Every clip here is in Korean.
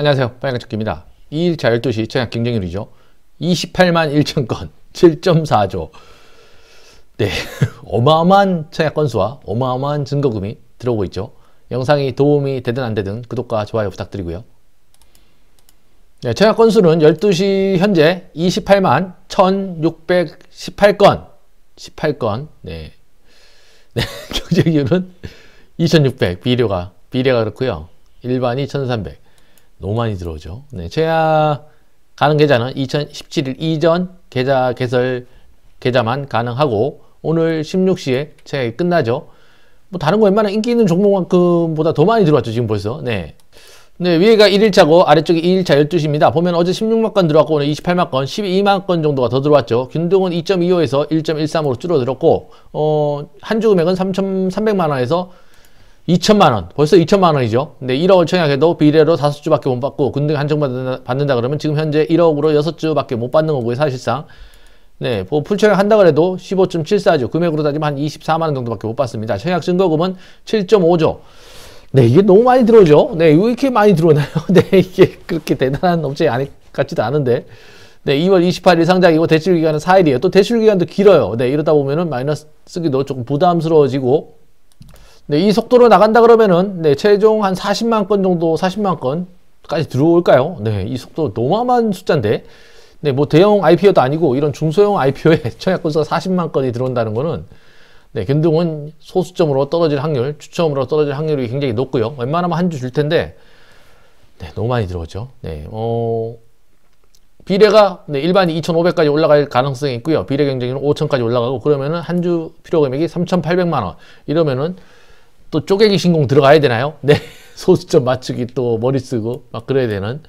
안녕하세요. 빨간척기입니다. 2일차 12시 청약 경쟁률이죠. 28만 1천 건, 7.4조. 네, 어마어마한 청약 건수와 어마어마한 증거금이 들어오고 있죠. 영상이 도움이 되든 안 되든 구독과 좋아요 부탁드리고요. 네, 청약 건수는 12시 현재 28만 1,618건, 18건, 네. 네, 경쟁률은 2,600, 비료가 비례가 그렇고요 일반이 1,300. 너무 많이 들어오죠. 네, 최하 가능 계좌는 2017일 이전 계좌 개설 계좌만 가능하고 오늘 16시에 최하이 끝나죠. 뭐 다른 거 웬만한 인기 있는 종목만큼보다 더 많이 들어왔죠. 지금 벌써. 네. 네, 위에가 1일차고 아래쪽이 2일차 12시입니다. 보면 어제 16만 건 들어왔고 오늘 28만 건, 12만 건 정도가 더 들어왔죠. 균등은 2.25에서 1.13으로 줄어들었고 어, 한 주 금액은 3,300만 원에서 2천만 원. 벌써 2천만 원이죠. 근데 1억 을청약 해도 비례로 5주밖에 못 받고 군대 한정받는다 받는다 그러면 지금 현재 1억으로 6주밖에 못 받는 거고요. 사실상. 네, 뭐 풀청약 한다 그래도 15.74조. 금액으로 따지면 한 24만 원 정도밖에 못 받습니다. 청약 증거금은 7.5조. 네, 이게 너무 많이 들어오죠. 네, 왜 이렇게 많이 들어오나요? 네, 이게 그렇게 대단한 업체 아니 같지도 않은데. 네, 2월 28일 상장이고 대출 기간은 4일이에요. 또 대출 기간도 길어요. 네, 이러다 보면은 마이너스 쓰기도 조금 부담스러워지고 네, 이 속도로 나간다 그러면은 네, 최종 한 40만 건 정도, 40만 건까지 들어올까요? 네, 이 속도 너무한 숫자인데. 네, 뭐 대형 IPO도 아니고 이런 중소형 IPO에 청약 건수가 40만 건이 들어온다는 거는 네, 견동은 소수점으로 떨어질 확률, 추첨으로 떨어질 확률이 굉장히 높고요. 웬만하면 한 주 줄 텐데 네, 너무 많이 들어오죠. 네, 어, 비례가 네, 일반이 2,500까지 올라갈 가능성이 있고요. 비례 경쟁률은 5,000까지 올라가고 그러면은 한 주 필요 금액이 3,800만 원. 이러면은 또 쪼개기 신공 들어가야 되나요? 네. 소수점 맞추기 또 머리 쓰고 막 그래야 되는.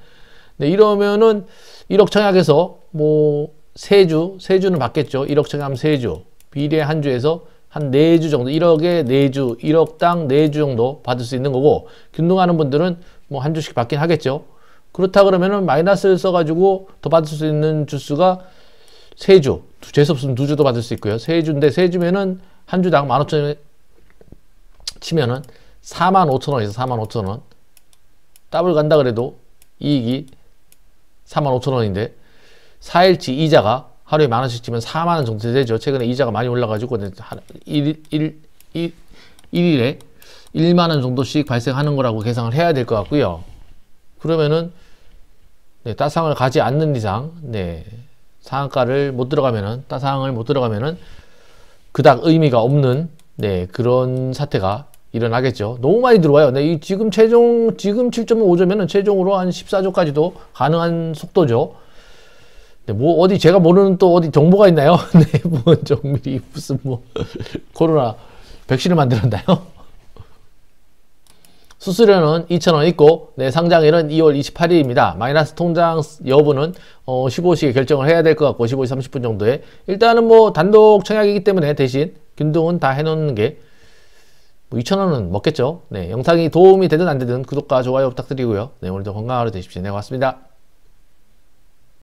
네, 이러면은 1억 청약에서 뭐 세 주, 세주는 받겠죠. 1억 청약하면 세 주. 비례 한 주에서 한 네 주 정도, 1억에 네주 1억당 네 주 정도 받을 수 있는 거고 균등하는 분들은 뭐 한 주씩 받긴 하겠죠. 그렇다 그러면은 마이너스를 써가지고 더 받을 수 있는 주수가 세주 재수 없으면 두 주도 받을 수 있고요. 세 주인데 세 주면은 한 주당 1 5 0 0천 치면은 45,000원에서 45,000원 더블 간다 그래도 이익이 45,000원인데 4일치 이자가 하루에 만 원씩 치면 4만 원 정도 되죠. 최근에 이자가 많이 올라가지고 1, 1, 1, 1일에 1만 원 정도씩 발생하는 거라고 계산을 해야 될 것 같고요. 그러면은 네, 따상을 가지 않는 이상 네, 상한가를 못 들어가면은 따상을 못 들어가면은 그닥 의미가 없는 네, 그런 사태가 일어나겠죠. 너무 많이 들어와요. 네, 이 지금 최종 지금 7.5조면은 최종으로 한 14조까지도 가능한 속도죠. 네, 뭐 어디 제가 모르는 또 어디 정보가 있나요? 네, 뭐 정밀히 무슨 뭐 코로나 백신을 만들었나요? 수수료는 2,000원 있고 네, 상장일은 2월 28일입니다. 마이너스 통장 여부는 어, 15시에 결정을 해야 될 것 같고 15시 30분 정도에 일단은 뭐 단독 청약이기 때문에 대신 균등은 다 해놓는 게뭐 2,000원은 먹겠죠. 네, 영상이 도움이 되든 안 되든 구독과 좋아요 부탁드리고요. 네, 오늘도 건강하루 되십시오. 네, 고맙습니다.